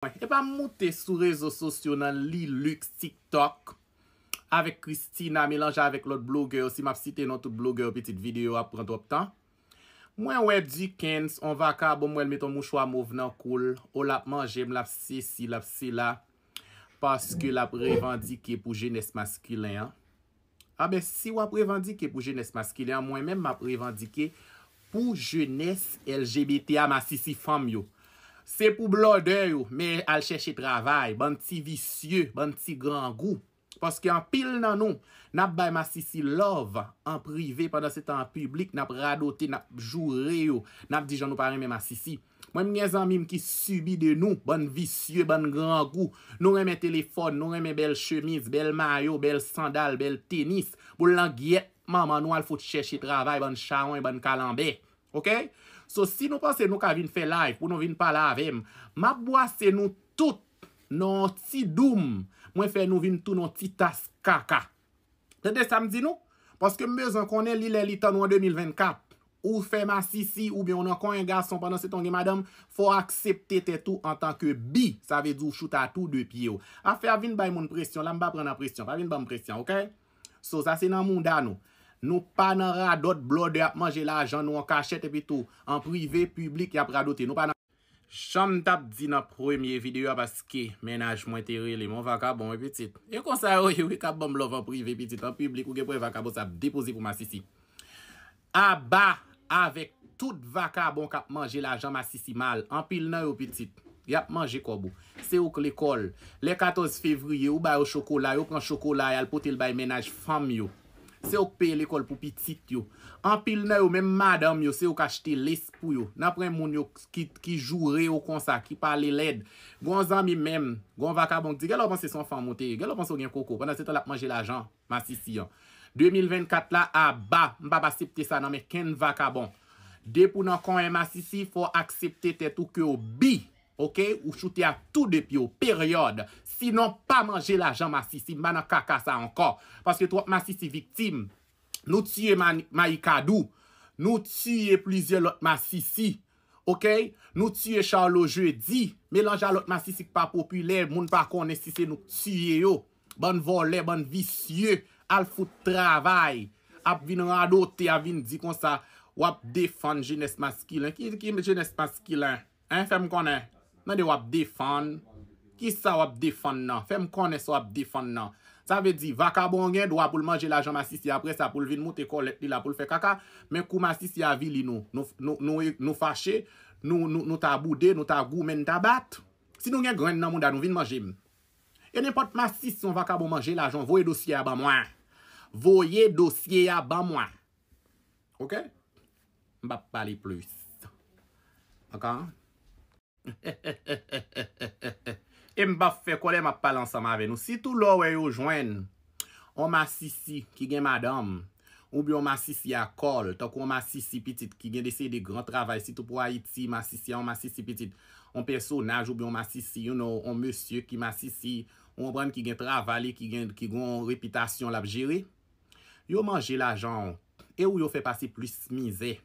E pa moute sou rezo sosyo nan li luk siktok avek Kristina, melanja avek lot bloger si map site nan tout bloger, piti video ap prendop tan Mwen wep di kens, on va akab bon mwen meton mou chwa mou vnen koul o lap manje m lap si si lap si la paske la prevandike pou jenese maskilean A ah be si wap prevandike pou jenese maskilean mwen men map prevandike pou jenese LGBT a ma sisi fam yo Se pou blode yo, me al chèche travay, ban ti visye, ban ti gran gou. Paske an pil nan nou, nap bay ma sisi love, an prive, padan se tan publik, nap radote, nap jure yo, nap dijan nou pareme ma sisi. Mwen mwenye zanmim ki subi de nou, ban visye, ban gran gou. Non reme telefon, non reme bel chemise, bel mayo, bel sandal, bel tenis. Boulan gyet, maman nou al fote chèche travay, ban chahon, ban kalambè. Ok? So, si nou panse nou ka vin fè laj pou nou vin pala avèm, ma bwa se nou tout nou ti doum mwen fè nou vin tout nou ti tas kaka. Tende samdi nou? Paske mbezon konen li lè li tan ou an 2024, ou fè ma sisi ou bi yon kon yon gason panan se tonge madam, fò aksepte te tou an tanke bi, sa ve djou chouta tou dè pi yo. Afè a vin bay moun presyon, la mba prena presyon, pa vin bam presyon, ok? So, sa se nan moun dan nou. Nou pa nan radot blod yap manje la ajan nou an kachet epito An prive publik yap radote Chanm tap di nan premye videyo apaske menaj mwen teri li Mon vaka bon epitit E kon sa yo yo e kap bom blod an prive epitit An publik ou gen pou e vaka bon sap depozi pou ma sisi A ba avek tout vaka bon kap manje la ajan ma sisi mal An pil nan yo epitit Yap manje kobou Se ou k le kol Le 14 fevriye ou bay ou chokola Ou k an chokola yal potil bay menaj fam yo Se ouk pe l'ekol pou pitit yo. An pil nou, men madam yo, se ouk achete lespou yo. Nan pre moun yo ki jure yo konsa, ki pale led. Gon zan mi men, gon vakabon. Di, gelo pwans se son fan mwote, gelo pwans se gen koko. Pwans se ton la pwans jel ajan, ma sisi yo. 2024 la, a ah, ba, mba ba sipte sa nan men ken vakabon. Depou nan konen ma sisi, fo aksepte te touke yo bi. ou choute a tout de pyo, peryode, sinon pa manje la jan masisi, mbana kaka sa anka, paske to wap masisi viktim, nou tsyye mayi kadou, nou tsyye plizye lot masisi, nou tsyye charlo jeudi, melanja lot masisi kpa popüler, moun pa kone sise nou tsyye yo, ban volè, ban visye, al fout travay, ap vin an adote, ap vin di kon sa wap defan jenes maskilan, ki jenes maskilan, an fèm konen, Mwen de wap defan. Kisa wap defan nan? Fèm konè sa wap defan nan? Sa ve di, vakabo ngen, dwa pou l manje la jan masisi apre, sa pou l vin mou te kol et li la pou l fe kaka, men kou masisi avili nou. Nou fache, nou taboude, nou tagou men tabat. Sinou ngen gren nan mou dan nou vin manje. E nè pot masisi son vakabo manje la jan, voye dosye a ban mwen. Voye dosye a ban mwen. Ok? Mbap pali plus. Okan? He he he he he he he he he E mbaf fè, konè m ap palansan m avè nou Si tou lò wè yo jwen O masisi ki gen madame Ou bi o masisi akol Toko o masisi pitit ki gen dese de gran travay Si tou pou a iti masisi an O masisi pitit an personaj Ou bi o masisi yon ou an monsieur ki masisi Ou an brèm ki gen travay Ki gen repitasyon lap jere Yo manje la jan E ou yo fè pasi plus mizè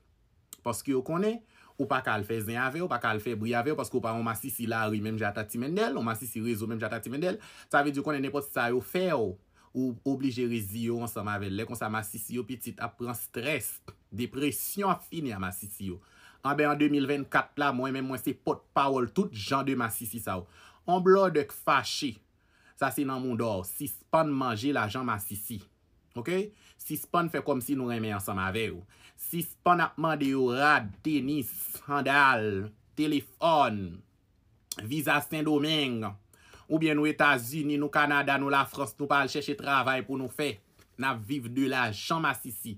Paske yo konè Ou pa kal fezen ave ou pa kal febri ave ou paskou pa ou masisi lari menm jatati men del ou masisi rezo menm jatati men del. Sa ve diyo kon ene pot sa yo fe ou ou obligerezi yo ansam ave le kon sa masisi yo pitit ap pran stres, depresyon afine a masisi yo. Anbe an 2024 la mwen menm mwen se pot pawol tout jan de masisi sa ou. On blod ek fache, sa se nan moun dor, si span manje la jan masisi yo. Ok? Si spon fè kom si nou remè yansan ma vè ou. Si spon apman de yo rad, tenis, sandal, telefon, visa Saint-Domingue, oubyen nou Etats-Unis, nou Kanada, nou la Frans, nou pal chèche travè pou nou fè. Na viv de la, chan ma sisi.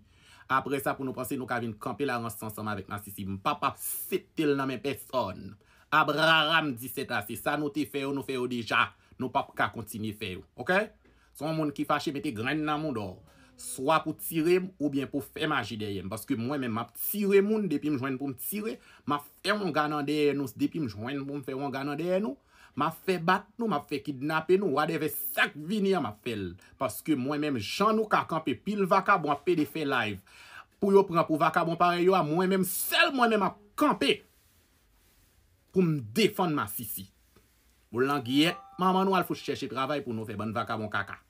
Apre sa pou nou panse nou ka vin kampe la yansan saman vek ma sisi. Mpapap setel nan men peson. Abraram di seta. Se sa nou te fè ou, nou fè ou deja. Nou pap ka kontinye fè ou. Ok? Son moun ki fache mette gren nan moun do. Swa pou tirem ou bien pou fe maji deyem. Paske mwen men map tirem moun depi mjwen pou mtire. Mafe mwen gana deyeno depi mjwen pou mfe mwen gana deyeno. Mafe bat nou, mafe kidnape nou. Wadeve sak vini a mafel. Paske mwen men jan nou kakampe pil vaka bon apede fe live. Pou yo pran pou vaka bon pare yo a mwen men sel mwen men akampe. Pou mdefon ma sisi. Boulan giye, maman nou al fous cheshe travay pou nou fe bon vaka bon kaka.